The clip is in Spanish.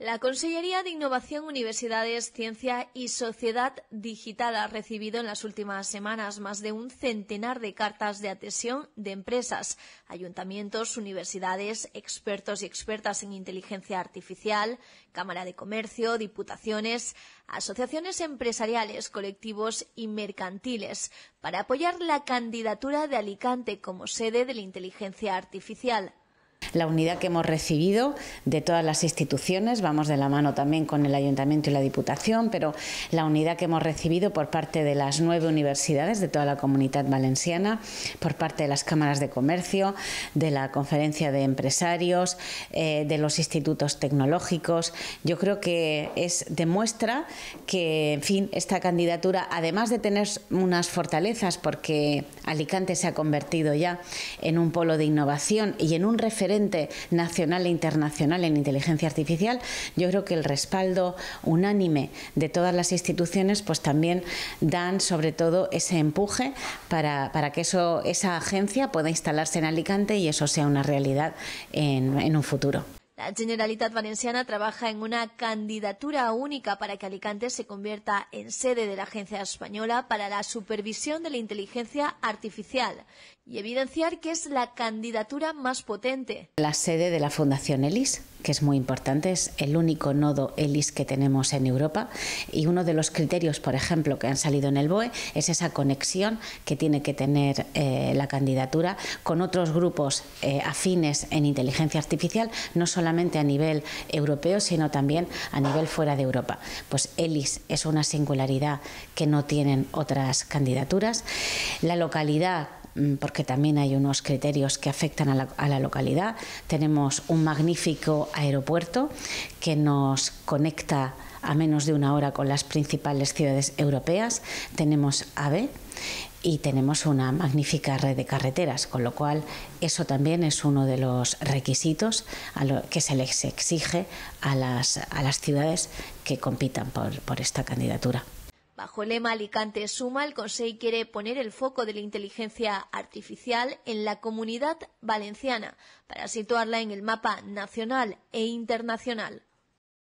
La Consellería de Innovación, Universidades, Ciencia y Sociedad Digital ha recibido en las últimas semanas más de un centenar de cartas de atención de empresas, ayuntamientos, universidades, expertos y expertas en inteligencia artificial, Cámara de Comercio, diputaciones, asociaciones empresariales, colectivos y mercantiles para apoyar la candidatura de Alicante como sede de la inteligencia artificial. La unidad que hemos recibido de todas las instituciones, vamos de la mano también con el Ayuntamiento y la Diputación, pero la unidad que hemos recibido por parte de las nueve universidades de toda la comunidad valenciana, por parte de las cámaras de comercio, de la conferencia de empresarios, eh, de los institutos tecnológicos, yo creo que es demuestra que, en fin, esta candidatura, además de tener unas fortalezas, porque Alicante se ha convertido ya en un polo de innovación y en un referente nacional e internacional en inteligencia artificial, yo creo que el respaldo unánime de todas las instituciones pues también dan sobre todo ese empuje para, para que eso, esa agencia pueda instalarse en Alicante y eso sea una realidad en un futuro. La Generalitat Valenciana trabaja en una candidatura única para que Alicante se convierta en sede de la Agencia Española para la Supervisión de la Inteligencia Artificial y evidenciar que es la candidatura más potente. La sede de la Fundación ELIS que es muy importante, es el único nodo ELIS que tenemos en Europa y uno de los criterios, por ejemplo, que han salido en el BOE es esa conexión que tiene que tener eh, la candidatura con otros grupos eh, afines en inteligencia artificial, no solamente a nivel europeo, sino también a nivel fuera de Europa. Pues ELIS es una singularidad que no tienen otras candidaturas. La localidad Mm, porque también hay unos criterios que afectan a la, localidad. Tenemos un magnífico aeropuerto que nos conecta a menos de una hora con las principales ciudades europeas. Tenemos AVE y tenemos una magnífica red de carreteras, con lo cual eso también es uno de los requisitos que se les exige a las, a las ciudades que compitan por, por esta candidatura. Bajo el lema Alicante Suma, el Consejo quiere poner el foco de la inteligencia artificial en la comunidad valenciana para situarla en el mapa nacional e internacional.